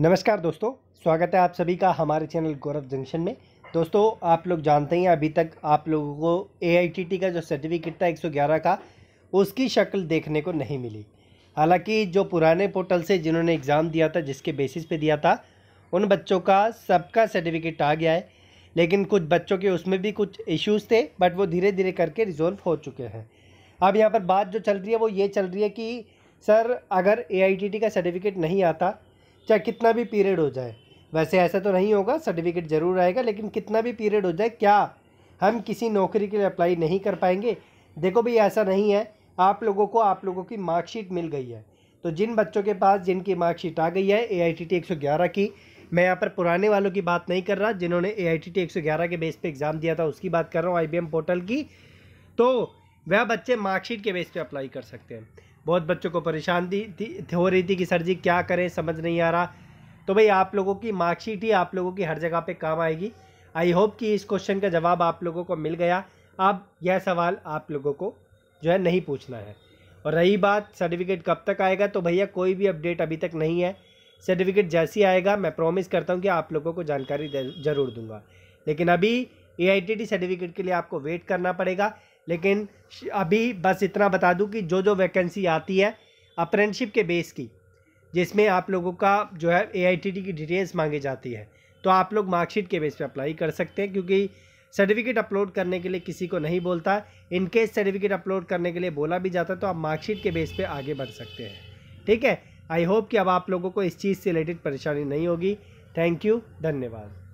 नमस्कार दोस्तों स्वागत है आप सभी का हमारे चैनल गौरव जंक्शन में दोस्तों आप लोग जानते हैं अभी तक आप लोगों को ए का जो सर्टिफिकेट था 111 का उसकी शक्ल देखने को नहीं मिली हालांकि जो पुराने पोर्टल से जिन्होंने एग्ज़ाम दिया था जिसके बेसिस पे दिया था उन बच्चों का सबका सर्टिफिकेट आ गया है लेकिन कुछ बच्चों के उसमें भी कुछ इश्यूज़ थे बट वो धीरे धीरे करके रिजोल्व हो चुके हैं अब यहाँ पर बात जो चल रही है वो ये चल रही है कि सर अगर ए का सर्टिफिकेट नहीं आता चाहे कितना भी पीरियड हो जाए वैसे ऐसा तो नहीं होगा सर्टिफिकेट ज़रूर आएगा लेकिन कितना भी पीरियड हो जाए क्या हम किसी नौकरी के लिए अप्लाई नहीं कर पाएंगे देखो भाई ऐसा नहीं है आप लोगों को आप लोगों की मार्कशीट मिल गई है तो जिन बच्चों के पास जिनकी मार्कशीट आ गई है ए आई टी टी एक सौ ग्यारह की मैं यहाँ पर पुराने वालों की बात नहीं कर रहा जिन्होंने ए आई टी टी एक सौ ग्यारह के बेस पे एग्ज़ाम दिया था उसकी बात कर रहा हूँ आई बी एम पोर्टल की तो वह बच्चे मार्कशीट के बेस पे अप्लाई कर सकते हैं बहुत बच्चों को परेशान थी हो रही थी कि सर जी क्या करें समझ नहीं आ रहा तो भाई आप लोगों की मार्कशीट ही आप लोगों की हर जगह पे काम आएगी आई होप कि इस क्वेश्चन का जवाब आप लोगों को मिल गया अब यह सवाल आप लोगों को जो है नहीं पूछना है और रही बात सर्टिफिकेट कब तक आएगा तो भैया कोई भी अपडेट अभी तक नहीं है सर्टिफिकेट जैसी आएगा मैं प्रॉमिस करता हूँ कि आप लोगों को जानकारी ज़रूर दूंगा लेकिन अभी ए सर्टिफिकेट के लिए आपको वेट करना पड़ेगा लेकिन अभी बस इतना बता दूं कि जो जो वैकेंसी आती है अप्रेंटशिप के बेस की जिसमें आप लोगों का जो है ए की डिटेल्स मांगी जाती है तो आप लोग मार्कशीट के बेस पे अप्लाई कर सकते हैं क्योंकि सर्टिफिकेट अपलोड करने के लिए किसी को नहीं बोलता इनकेस सर्टिफिकेट अपलोड करने के लिए बोला भी जाता तो आप मार्कशीट के बेस पर आगे बढ़ सकते हैं ठीक है आई होप कि अब आप लोगों को इस चीज़ से रिलेटेड परेशानी नहीं होगी थैंक यू धन्यवाद